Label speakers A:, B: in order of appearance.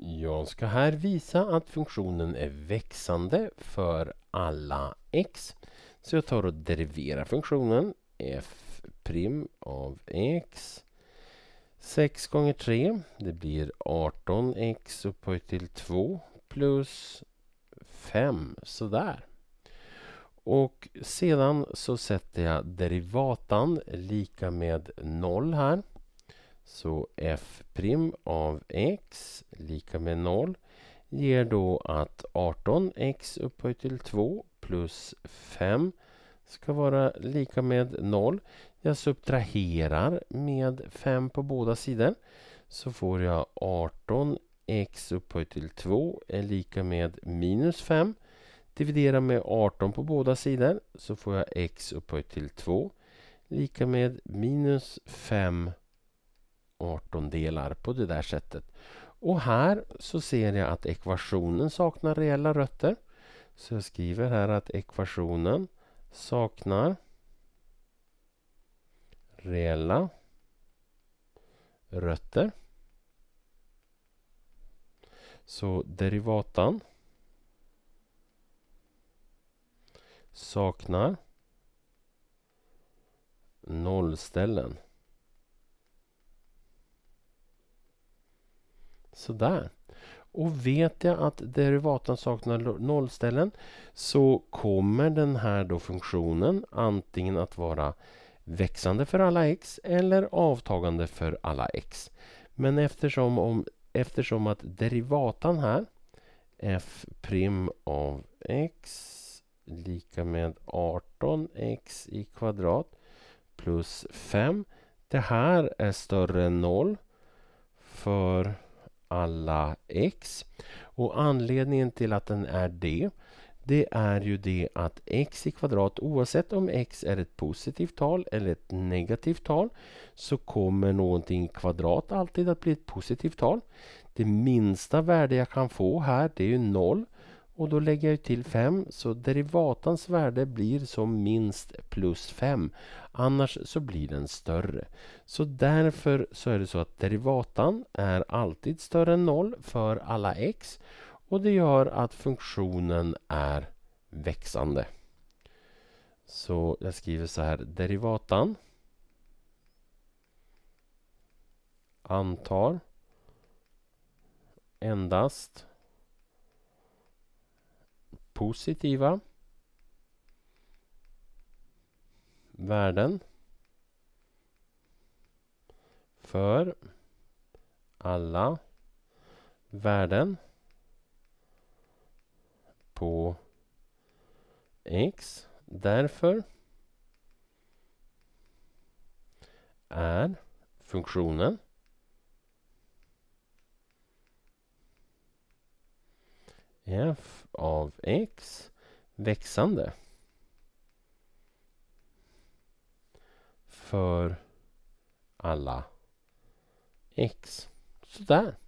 A: Jag ska här visa att funktionen är växande för alla x. Så jag tar och deriverar funktionen f' av x. 6 gånger 3, det blir 18x upphöjt till 2 plus 5, sådär. Och sedan så sätter jag derivatan lika med 0 här. Så f' av x lika med 0 ger då att 18x upphöjt till 2 plus 5 ska vara lika med 0. Jag subtraherar med 5 på båda sidor. Så får jag 18x upphöjt till 2 är lika med minus 5. Dividera med 18 på båda sidor så får jag x upphöjt till 2 lika med minus 5 18 delar på det där sättet. Och här så ser jag att ekvationen saknar reella rötter. Så jag skriver här att ekvationen saknar reella rötter. Så derivatan saknar nollställen. Sådär. Och vet jag att derivatan saknar nollställen så kommer den här då funktionen antingen att vara växande för alla x eller avtagande för alla x. Men eftersom, om, eftersom att derivatan här f' av x lika med 18x i kvadrat plus 5. Det här är större än 0 för alla x. Och anledningen till att den är det, det är ju det att x i kvadrat, oavsett om x är ett positivt tal eller ett negativt tal, så kommer någonting i kvadrat alltid att bli ett positivt tal. Det minsta värde jag kan få här, det är ju 0. Och då lägger jag till 5 så derivatans värde blir som minst plus 5. Annars så blir den större. Så därför så är det så att derivatan är alltid större än 0 för alla x. Och det gör att funktionen är växande. Så jag skriver så här derivatan antar endast positiva värden för alla värden på x. Därför är funktionen f av x växande för alla x. Sådär.